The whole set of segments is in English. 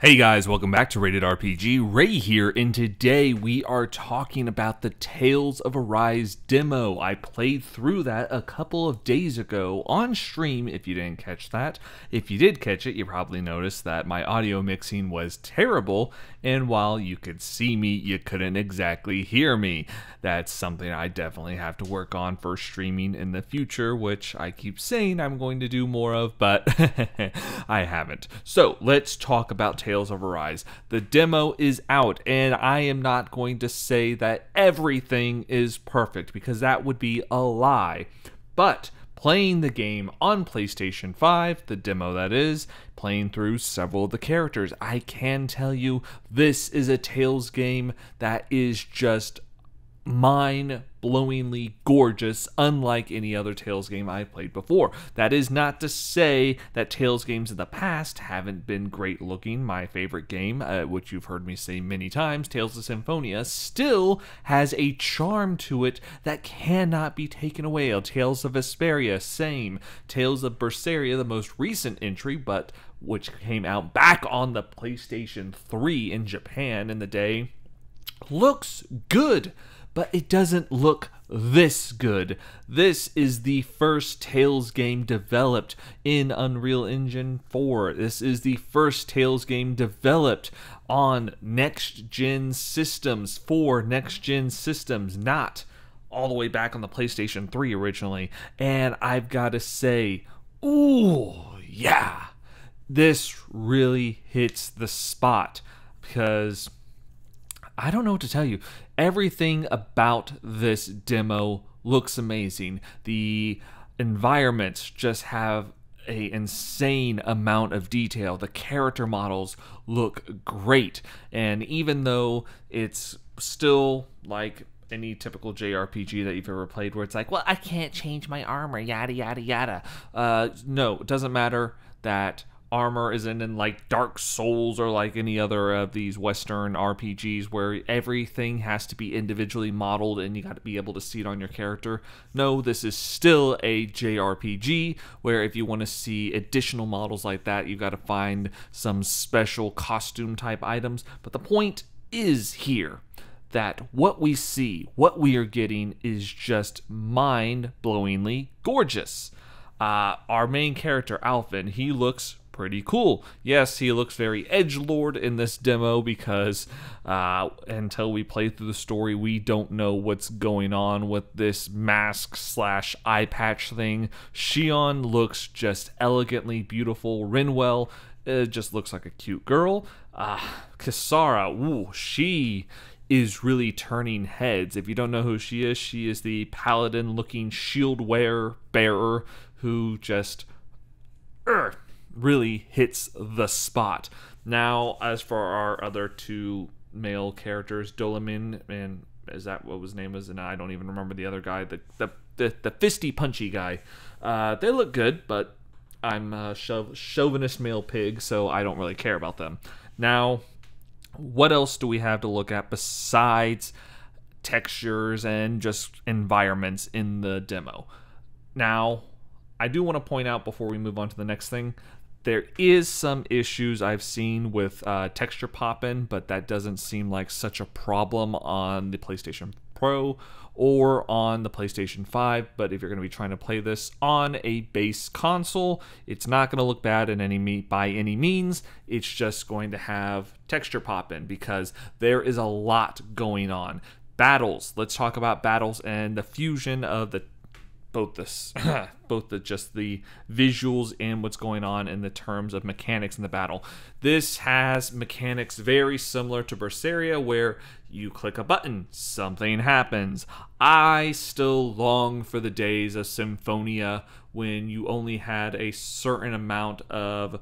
Hey guys, welcome back to Rated RPG. Ray here, and today we are talking about the Tales of Arise demo. I played through that a couple of days ago on stream, if you didn't catch that. If you did catch it, you probably noticed that my audio mixing was terrible, and while you could see me, you couldn't exactly hear me. That's something I definitely have to work on for streaming in the future, which I keep saying I'm going to do more of, but I haven't. So let's talk about Tales of Arise. The demo is out, and I am not going to say that everything is perfect because that would be a lie. But playing the game on PlayStation 5, the demo that is, playing through several of the characters. I can tell you this is a Tales game that is just mind blowingly gorgeous, unlike any other Tales game I've played before. That is not to say that Tales games in the past haven't been great looking. My favorite game, uh, which you've heard me say many times, Tales of Symphonia, still has a charm to it that cannot be taken away. Tales of Vesperia, same. Tales of Berseria, the most recent entry, but which came out back on the PlayStation 3 in Japan in the day, looks good but it doesn't look this good. This is the first Tails game developed in Unreal Engine 4. This is the first Tails game developed on next gen systems for next gen systems, not all the way back on the PlayStation 3 originally. And I've got to say, ooh, yeah, this really hits the spot because I don't know what to tell you. Everything about this demo looks amazing. The environments just have a insane amount of detail. The character models look great. And even though it's still like any typical JRPG that you've ever played where it's like, well, I can't change my armor, yada, yada, yada. Uh, no, it doesn't matter that armor isn't in like Dark Souls or like any other of these Western RPGs where everything has to be individually modeled and you got to be able to see it on your character. No, this is still a JRPG where if you want to see additional models like that, you got to find some special costume type items. But the point is here that what we see, what we are getting, is just mind blowingly gorgeous. Uh, our main character, Alvin, he looks pretty cool. Yes, he looks very edge lord in this demo because uh, until we play through the story, we don't know what's going on with this mask slash eye patch thing. Shion looks just elegantly beautiful. Rinwell uh, just looks like a cute girl. Uh, Kisara, ooh, she is really turning heads. If you don't know who she is, she is the paladin looking shield wearer bearer who just er, really hits the spot. Now, as for our other two male characters, Dolamin and is that what his name was? And I don't even remember the other guy, the the the, the fisty punchy guy. Uh, they look good, but I'm a chauvinist male pig, so I don't really care about them. Now, what else do we have to look at besides textures and just environments in the demo? Now, I do want to point out before we move on to the next thing there is some issues I've seen with uh, texture popping, but that doesn't seem like such a problem on the PlayStation Pro or on the PlayStation 5. But if you're going to be trying to play this on a base console, it's not going to look bad in any by any means. It's just going to have texture popping because there is a lot going on. Battles. Let's talk about battles and the fusion of the both this both the just the visuals and what's going on in the terms of mechanics in the battle. This has mechanics very similar to Berseria where you click a button, something happens. I still long for the days of Symphonia when you only had a certain amount of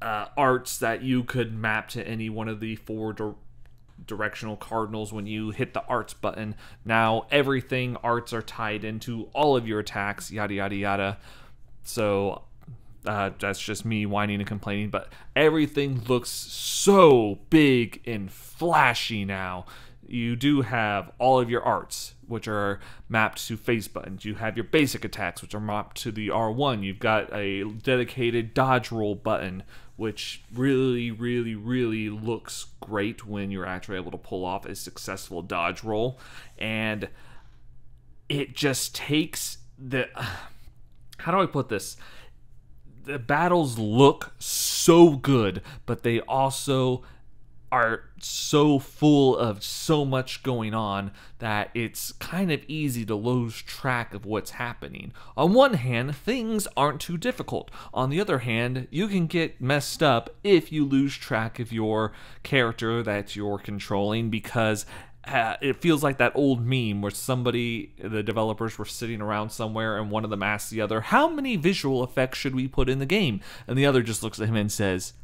uh, arts that you could map to any one of the four directional cardinals when you hit the arts button. Now everything arts are tied into all of your attacks, yada yada yada. So uh, that's just me whining and complaining, but everything looks so big and flashy now. You do have all of your arts, which are mapped to face buttons. You have your basic attacks, which are mapped to the R1. You've got a dedicated dodge roll button, which really, really, really looks great when you're actually able to pull off a successful dodge roll. And it just takes the. How do I put this? The battles look so good, but they also are so full of so much going on that it's kind of easy to lose track of what's happening. On one hand, things aren't too difficult. On the other hand, you can get messed up if you lose track of your character that you're controlling because uh, it feels like that old meme where somebody, the developers were sitting around somewhere and one of them asked the other, How many visual effects should we put in the game? And the other just looks at him and says,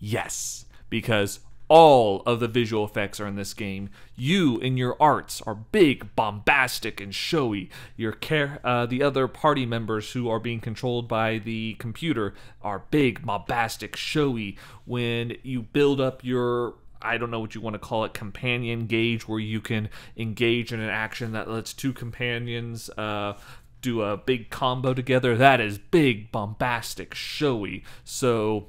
Yes, because all of the visual effects are in this game. You and your arts are big, bombastic, and showy. Your care, uh, the other party members who are being controlled by the computer are big, bombastic, showy. When you build up your I don't know what you want to call it, companion gauge, where you can engage in an action that lets two companions uh, do a big combo together. That is big, bombastic, showy. So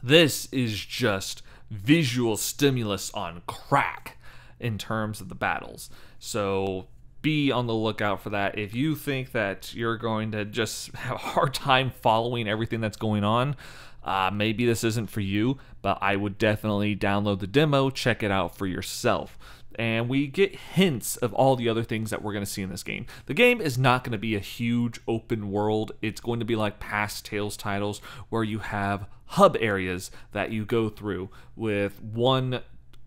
this is just visual stimulus on crack in terms of the battles. So be on the lookout for that. If you think that you're going to just have a hard time following everything that's going on, uh, maybe this isn't for you, but I would definitely download the demo, check it out for yourself and we get hints of all the other things that we're going to see in this game. The game is not going to be a huge open world. It's going to be like past Tales titles where you have hub areas that you go through with one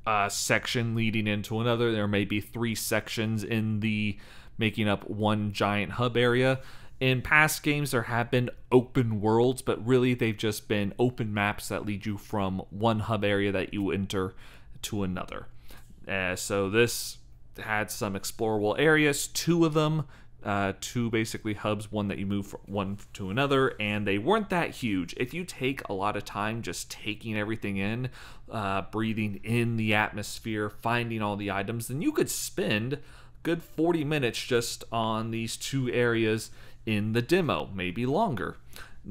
uh, section leading into another. There may be three sections in the making up one giant hub area. In past games, there have been open worlds, but really they've just been open maps that lead you from one hub area that you enter to another. Uh, so this had some explorable areas, two of them, uh, two basically hubs, one that you move from one to another, and they weren't that huge. If you take a lot of time just taking everything in, uh, breathing in the atmosphere, finding all the items, then you could spend good 40 minutes just on these two areas in the demo, maybe longer.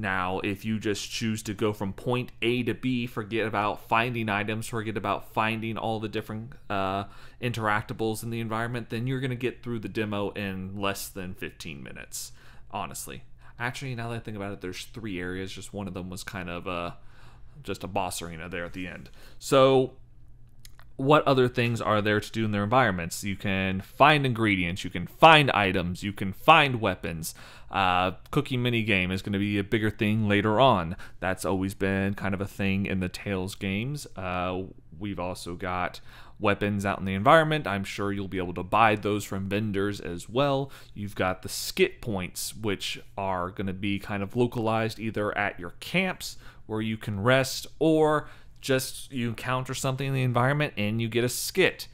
Now, if you just choose to go from point A to B, forget about finding items, forget about finding all the different uh, interactables in the environment, then you're going to get through the demo in less than 15 minutes, honestly. Actually, now that I think about it, there's three areas. Just one of them was kind of a, uh, just a boss arena there at the end. So what other things are there to do in their environments. You can find ingredients, you can find items, you can find weapons. Uh, cooking mini game is going to be a bigger thing later on. That's always been kind of a thing in the Tails games. Uh, we've also got weapons out in the environment. I'm sure you'll be able to buy those from vendors as well. You've got the skit points, which are going to be kind of localized either at your camps where you can rest or just you encounter something in the environment and you get a skit.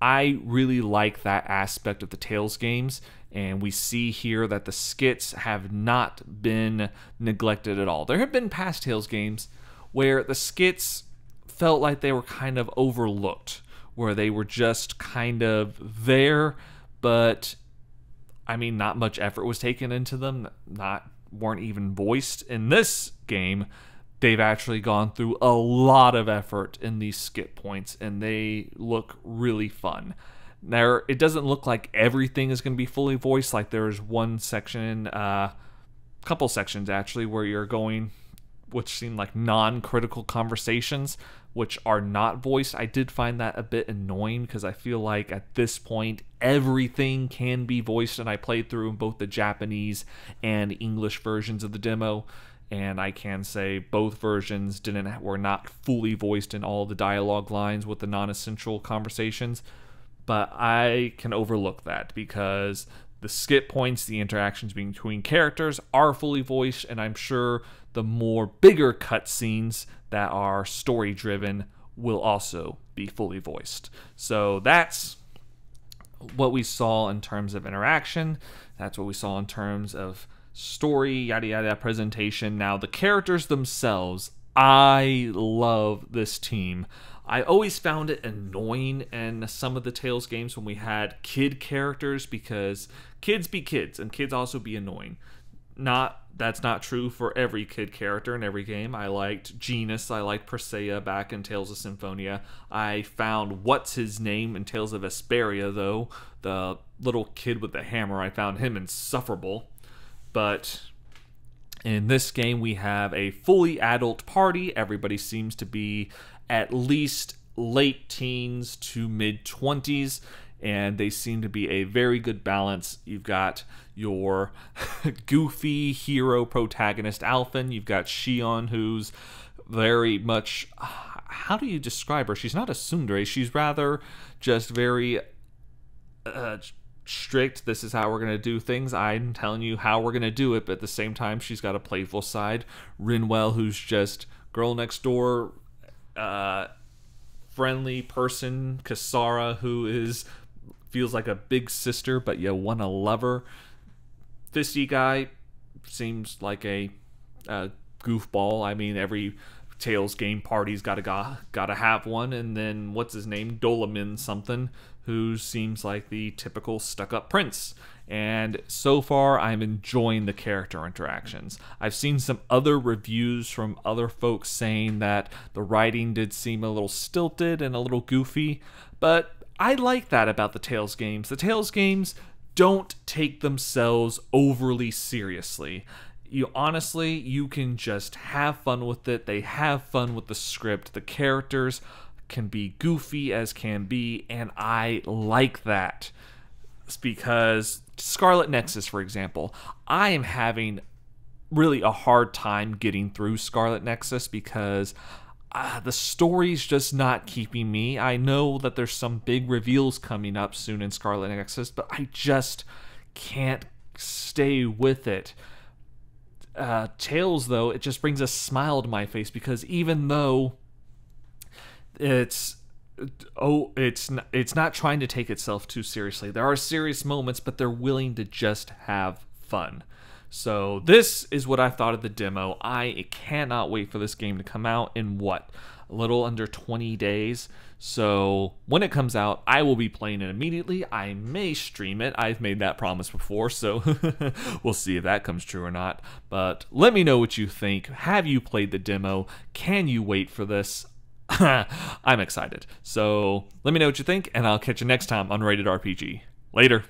I really like that aspect of the Tales games, and we see here that the skits have not been neglected at all. There have been past Tales games where the skits felt like they were kind of overlooked, where they were just kind of there, but I mean, not much effort was taken into them, not weren't even voiced in this game they've actually gone through a lot of effort in these skip points and they look really fun. Now, it doesn't look like everything is going to be fully voiced. Like there's one section, a uh, couple sections actually, where you're going, which seem like non critical conversations, which are not voiced. I did find that a bit annoying because I feel like at this point, everything can be voiced. And I played through both the Japanese and English versions of the demo and I can say both versions didn't were not fully voiced in all the dialogue lines with the non-essential conversations, but I can overlook that because the skip points, the interactions between characters are fully voiced, and I'm sure the more bigger cutscenes that are story driven will also be fully voiced. So that's what we saw in terms of interaction. That's what we saw in terms of story, yada yada, presentation. Now, the characters themselves, I love this team. I always found it annoying in some of the Tales games when we had kid characters because kids be kids and kids also be annoying. Not that's not true for every kid character in every game. I liked Genus, I liked Persea back in Tales of Symphonia. I found what's his name in Tales of Asperia though, the little kid with the hammer. I found him insufferable but in this game, we have a fully adult party. Everybody seems to be at least late teens to mid 20s, and they seem to be a very good balance. You've got your goofy hero protagonist, Alfin. You've got Shion, who's very much. How do you describe her? She's not a tsundere. She's rather just very uh, strict. This is how we're going to do things. I'm telling you how we're going to do it. But at the same time, she's got a playful side. Rinwell, who's just girl next door, uh, friendly person. Kasara, who is feels like a big sister, but you want to love her. Fisty guy seems like a, a goofball. I mean, every Tails game party's got to got to have one, and then what's his name, Dolamin something, who seems like the typical stuck-up prince. And so far, I'm enjoying the character interactions. I've seen some other reviews from other folks saying that the writing did seem a little stilted and a little goofy, but I like that about the Tails games. The Tails games don't take themselves overly seriously you honestly you can just have fun with it they have fun with the script the characters can be goofy as can be and i like that it's because scarlet nexus for example i am having really a hard time getting through scarlet nexus because uh, the story's just not keeping me i know that there's some big reveals coming up soon in scarlet nexus but i just can't stay with it uh, Tails, though, it just brings a smile to my face because even though it's oh it's not, it's not trying to take itself too seriously there are serious moments but they're willing to just have fun so this is what i thought of the demo i cannot wait for this game to come out in what a little under 20 days. So when it comes out, I will be playing it immediately. I may stream it. I've made that promise before, so we'll see if that comes true or not. But let me know what you think. Have you played the demo? Can you wait for this? I'm excited. So let me know what you think, and I'll catch you next time on Rated RPG. Later.